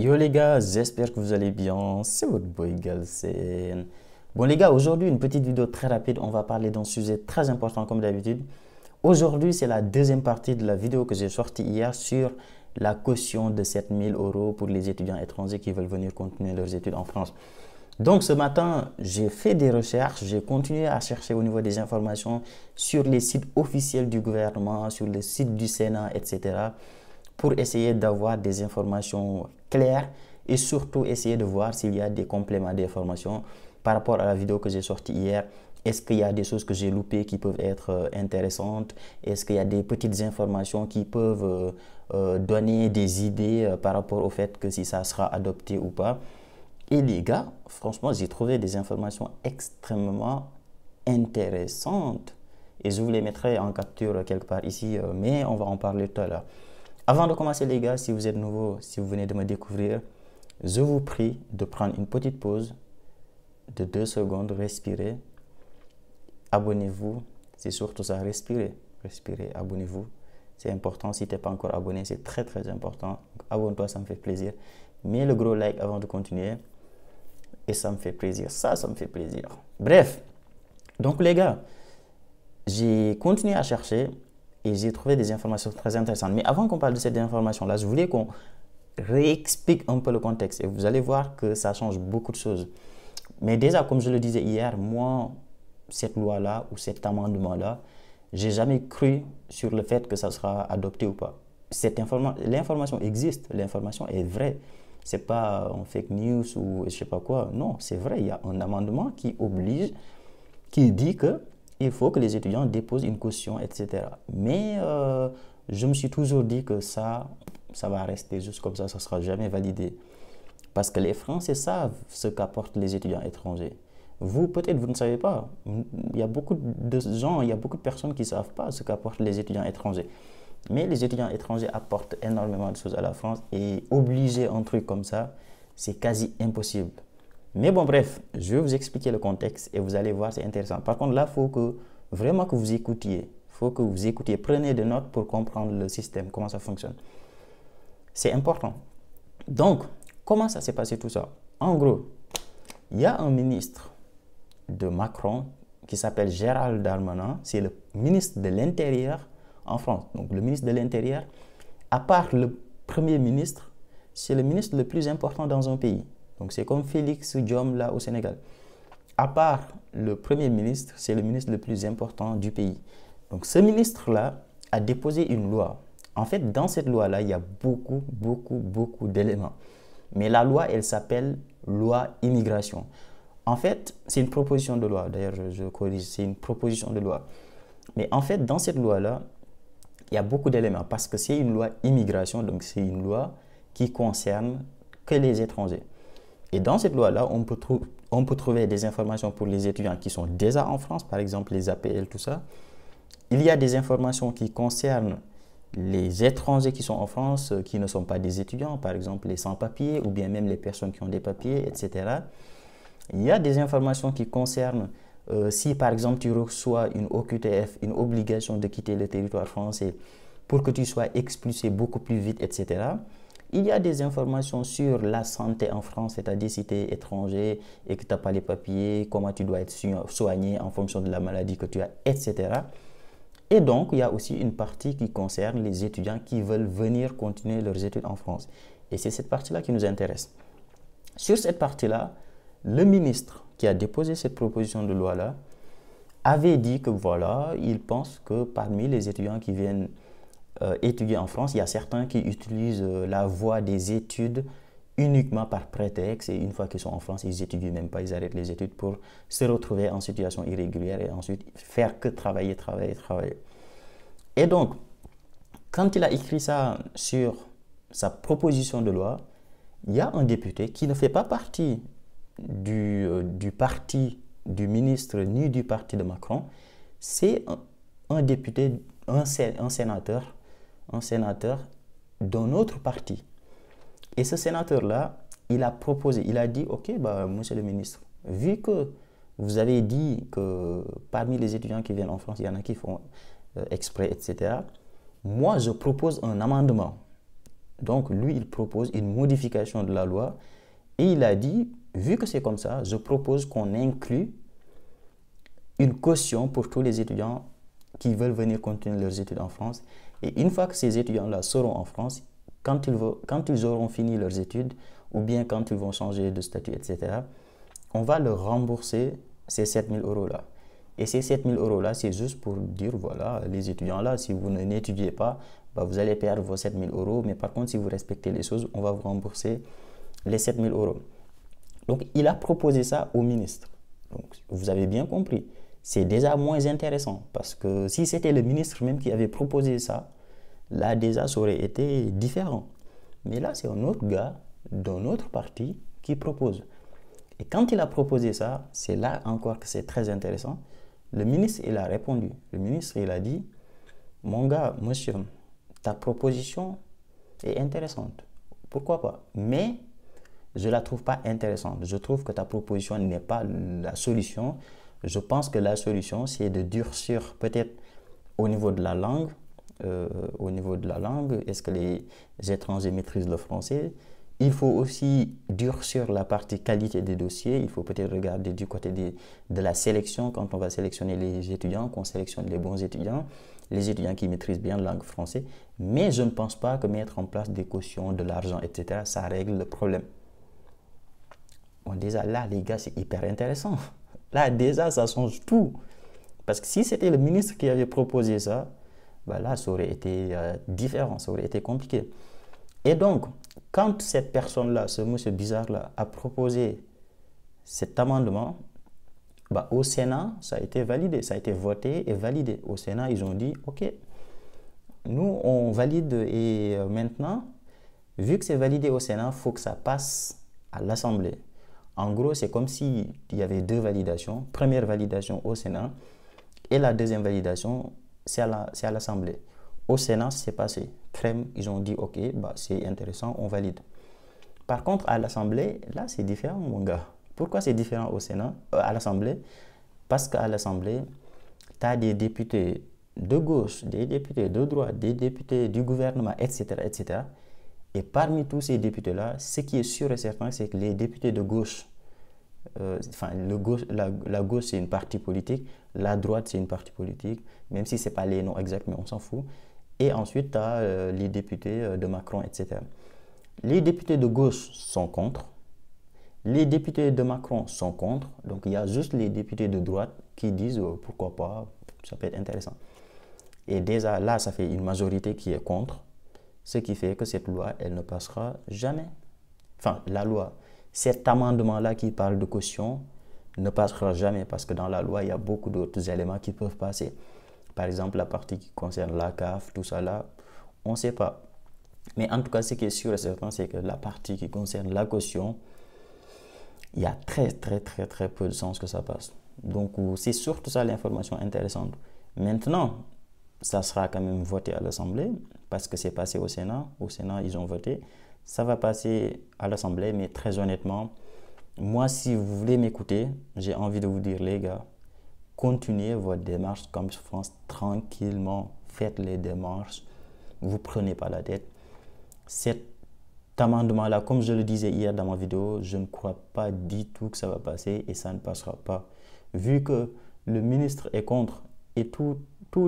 Yo les gars, j'espère que vous allez bien, c'est votre boy Galsen. Bon les gars, aujourd'hui une petite vidéo très rapide, on va parler d'un sujet très important comme d'habitude. Aujourd'hui c'est la deuxième partie de la vidéo que j'ai sortie hier sur la caution de 7000 euros pour les étudiants étrangers qui veulent venir continuer leurs études en France. Donc ce matin, j'ai fait des recherches, j'ai continué à chercher au niveau des informations sur les sites officiels du gouvernement, sur les sites du Sénat, etc pour essayer d'avoir des informations claires et surtout essayer de voir s'il y a des compléments d'informations par rapport à la vidéo que j'ai sortie hier. Est-ce qu'il y a des choses que j'ai loupées qui peuvent être euh, intéressantes Est-ce qu'il y a des petites informations qui peuvent euh, euh, donner des idées par rapport au fait que si ça sera adopté ou pas Et les gars, franchement, j'ai trouvé des informations extrêmement intéressantes. Et je vous les mettrai en capture quelque part ici, mais on va en parler tout à l'heure. Avant de commencer les gars, si vous êtes nouveau, si vous venez de me découvrir, je vous prie de prendre une petite pause de deux secondes, respirez, abonnez-vous, c'est surtout ça, respirez, respirez, abonnez-vous. C'est important, si tu n'es pas encore abonné, c'est très très important. Abonne-toi, ça me fait plaisir. Mets le gros like avant de continuer. Et ça me fait plaisir, ça, ça me fait plaisir. Bref, donc les gars, j'ai continué à chercher et j'ai trouvé des informations très intéressantes. Mais avant qu'on parle de cette information-là, je voulais qu'on réexplique un peu le contexte et vous allez voir que ça change beaucoup de choses. Mais déjà, comme je le disais hier, moi, cette loi-là ou cet amendement-là, j'ai jamais cru sur le fait que ça sera adopté ou pas. L'information existe, l'information est vraie. Ce n'est pas un fake news ou je ne sais pas quoi. Non, c'est vrai, il y a un amendement qui oblige, qui dit que il faut que les étudiants déposent une caution, etc. Mais euh, je me suis toujours dit que ça, ça va rester juste comme ça, ça ne sera jamais validé. Parce que les Français savent ce qu'apportent les étudiants étrangers. Vous, peut-être, vous ne savez pas. Il y a beaucoup de gens, il y a beaucoup de personnes qui ne savent pas ce qu'apportent les étudiants étrangers. Mais les étudiants étrangers apportent énormément de choses à la France et obliger un truc comme ça, c'est quasi impossible. Mais bon, bref, je vais vous expliquer le contexte et vous allez voir, c'est intéressant. Par contre, là, il faut que vraiment que vous écoutiez. faut que vous écoutiez. Prenez des notes pour comprendre le système, comment ça fonctionne. C'est important. Donc, comment ça s'est passé tout ça En gros, il y a un ministre de Macron qui s'appelle Gérald Darmanin. C'est le ministre de l'Intérieur en France. Donc, le ministre de l'Intérieur, à part le Premier ministre, c'est le ministre le plus important dans un pays. Donc c'est comme Félix Diom là au Sénégal. À part le Premier ministre, c'est le ministre le plus important du pays. Donc ce ministre-là a déposé une loi. En fait, dans cette loi-là, il y a beaucoup, beaucoup, beaucoup d'éléments. Mais la loi, elle s'appelle loi immigration. En fait, c'est une proposition de loi. D'ailleurs, je, je corrige, c'est une proposition de loi. Mais en fait, dans cette loi-là, il y a beaucoup d'éléments parce que c'est une loi immigration, donc c'est une loi qui concerne que les étrangers. Et dans cette loi-là, on, peut trouver des informations pour les étudiants qui sont déjà en France, par exemple les APL, tout ça. Il y a des informations qui concernent les étrangers qui sont en France, euh, qui ne sont pas des étudiants, par exemple les sans-papiers ou bien même les personnes qui ont des papiers, etc. Il y a des informations qui concernent euh, si par exemple tu reçois une OQTF, une obligation de quitter le territoire français pour que tu sois expulsé beaucoup plus vite, etc il y a des informations sur la santé en France, c'est-à-dire si tu es étranger et que tu n'as pas les papiers, comment tu dois être soigné en fonction de la maladie que tu as, etc. Et donc, il y a aussi une partie qui concerne les étudiants qui veulent venir continuer leurs études en France. Et c'est cette partie-là qui nous intéresse. Sur cette partie-là, le ministre qui a déposé cette proposition de loi-là avait dit que voilà, il pense que parmi les étudiants qui viennent euh, étudier en France, il y a certains qui utilisent euh, la voie des études uniquement par prétexte et une fois qu'ils sont en France, ils étudient même pas, ils arrêtent les études pour se retrouver en situation irrégulière et ensuite faire que travailler, travailler, travailler. Et donc, quand il a écrit ça sur sa proposition de loi, il y a un député qui ne fait pas partie du, euh, parti du ministre ni du parti de Macron, c'est un, député, un sénateur un sénateur d'un autre parti. Et ce sénateur-là, il a proposé, il a dit, OK, bah, monsieur le ministre, vu que vous avez dit que parmi les étudiants qui viennent en France, il y en a qui font euh, exprès, etc., moi, je propose un amendement. Donc, lui, il propose une modification de la loi. Et il a dit, vu que c'est comme ça, je propose qu'on inclue une caution pour tous les étudiants qui veulent venir continuer leurs études en France. Et une fois que ces étudiants-là seront en France, quand ils, quand ils auront fini leurs études, ou bien quand ils vont changer de statut, etc., on va leur rembourser ces 7000 euros-là. Et ces 7000 euros-là, c'est juste pour dire, voilà, les étudiants-là, si vous n'étudiez pas, bah vous allez perdre vos 7000 euros. Mais par contre, si vous respectez les choses, on va vous rembourser les 7000 euros. Donc, il a proposé ça au ministre. Donc, vous avez bien compris c'est déjà moins intéressant. Parce que si c'était le ministre même qui avait proposé ça, là déjà ça aurait été différent. Mais là, c'est un autre gars d'un autre parti qui propose. Et quand il a proposé ça, c'est là encore que c'est très intéressant. Le ministre, il a répondu. Le ministre, il a dit, mon gars, monsieur, ta proposition est intéressante. Pourquoi pas Mais je ne la trouve pas intéressante. Je trouve que ta proposition n'est pas la solution je pense que la solution, c'est de durcir peut-être au niveau de la langue. Euh, au niveau de la langue, est-ce que les étrangers maîtrisent le français Il faut aussi durcir la partie qualité des dossiers. Il faut peut-être regarder du côté de la sélection, quand on va sélectionner les étudiants, qu'on sélectionne les bons étudiants, les étudiants qui maîtrisent bien la langue française. Mais je ne pense pas que mettre en place des cautions, de l'argent, etc., ça règle le problème. On dit là, les gars, c'est hyper intéressant. Là, déjà, ça change tout. Parce que si c'était le ministre qui avait proposé ça, bah là, ça aurait été euh, différent, ça aurait été compliqué. Et donc, quand cette personne-là, ce monsieur bizarre-là, a proposé cet amendement, bah, au Sénat, ça a été validé, ça a été voté et validé. Au Sénat, ils ont dit, OK, nous, on valide et euh, maintenant, vu que c'est validé au Sénat, il faut que ça passe à l'Assemblée. En gros, c'est comme s'il y avait deux validations. Première validation au Sénat et la deuxième validation, c'est à l'Assemblée. au Sénat, c'est passé. Crème, ils ont dit, OK, bah, c'est intéressant, on valide. Par contre, à l'Assemblée, là, c'est différent, mon gars. Pourquoi c'est différent au Sénat, euh, à l'Assemblée Parce qu'à l'Assemblée, tu as des députés de gauche, des députés de droite, des députés du gouvernement, etc., etc., et parmi tous ces députés-là, ce qui est sûr et certain, c'est que les députés de gauche, euh, enfin, le gauche, la, gauche, c'est une partie politique, la droite, c'est une partie politique, même si ce n'est pas les noms exacts, mais on s'en fout. Et ensuite, tu as euh, les députés euh, de Macron, etc. Les députés de gauche sont contre. Les députés de Macron sont contre. Donc, il y a juste les députés de droite qui disent pourquoi pas, ça peut être intéressant. Et déjà, là, ça fait une majorité qui est contre. Ce qui fait que cette loi, elle ne passera jamais. Enfin, la loi. Cet amendement-là qui parle de caution ne passera jamais parce que dans la loi, il y a beaucoup d'autres éléments qui peuvent passer. Par exemple, la partie qui concerne la CAF, tout ça là, on ne sait pas. Mais en tout cas, ce qui est sûr et certain, c'est que la partie qui concerne la caution, il y a très, très, très, très peu de sens que ça passe. Donc, c'est surtout ça l'information intéressante. Maintenant, ça sera quand même voté à l'Assemblée parce que c'est passé au Sénat. Au Sénat, ils ont voté. Ça va passer à l'Assemblée, mais très honnêtement, moi, si vous voulez m'écouter, j'ai envie de vous dire, les gars, continuez votre démarche comme je France tranquillement. Faites les démarches. Vous prenez pas la tête. Cet amendement-là, comme je le disais hier dans ma vidéo, je ne crois pas du tout que ça va passer et ça ne passera pas. Vu que le ministre est contre et tous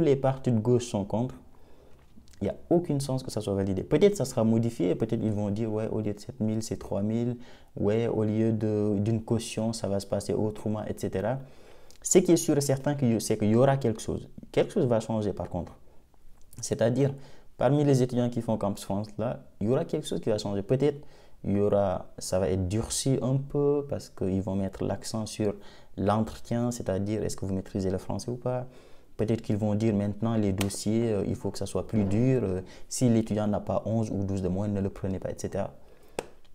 les partis de gauche sont contre, il n'y a aucune sens que ça soit validé. Peut-être ça sera modifié, peut-être ils vont dire, ouais, au lieu de 7000, c'est 3000, ouais, au lieu d'une caution, ça va se passer autrement, etc. Ce qui est sûr et certain, c'est qu'il y aura quelque chose. Quelque chose va changer par contre. C'est-à-dire, parmi les étudiants qui font Campus France, là, il y aura quelque chose qui va changer. Peut-être il y aura, ça va être durci un peu parce qu'ils vont mettre l'accent sur l'entretien, c'est-à-dire est-ce que vous maîtrisez le français ou pas Peut-être qu'ils vont dire maintenant les dossiers, euh, il faut que ça soit plus dur. Euh, si l'étudiant n'a pas 11 ou 12 de moins, ne le prenez pas, etc.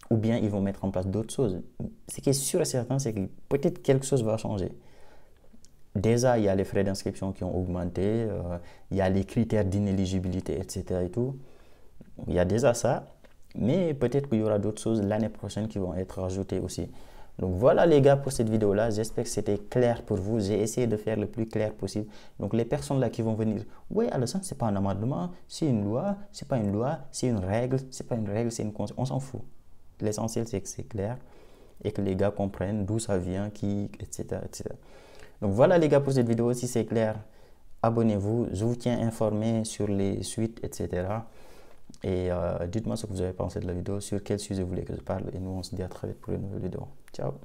Ou bien ils vont mettre en place d'autres choses. Ce qui est sûr et certain, c'est que peut-être quelque chose va changer. Déjà, il y a les frais d'inscription qui ont augmenté, euh, il y a les critères d'inéligibilité, etc. Et tout. Il y a déjà ça, mais peut-être qu'il y aura d'autres choses l'année prochaine qui vont être ajoutées aussi. Donc voilà les gars pour cette vidéo là, j'espère que c'était clair pour vous, j'ai essayé de faire le plus clair possible. Donc les personnes là qui vont venir, oui Alassane c'est pas un amendement, c'est une loi, c'est pas une loi, c'est une règle, c'est pas une règle, c'est une on s'en fout. L'essentiel c'est que c'est clair et que les gars comprennent d'où ça vient, qui, etc., etc. Donc voilà les gars pour cette vidéo, si c'est clair, abonnez-vous, je vous tiens informé sur les suites, etc. Et euh, dites-moi ce que vous avez pensé de la vidéo, sur quel sujet vous voulez que je parle. Et nous, on se dit à très vite pour une nouvelle vidéo. Ciao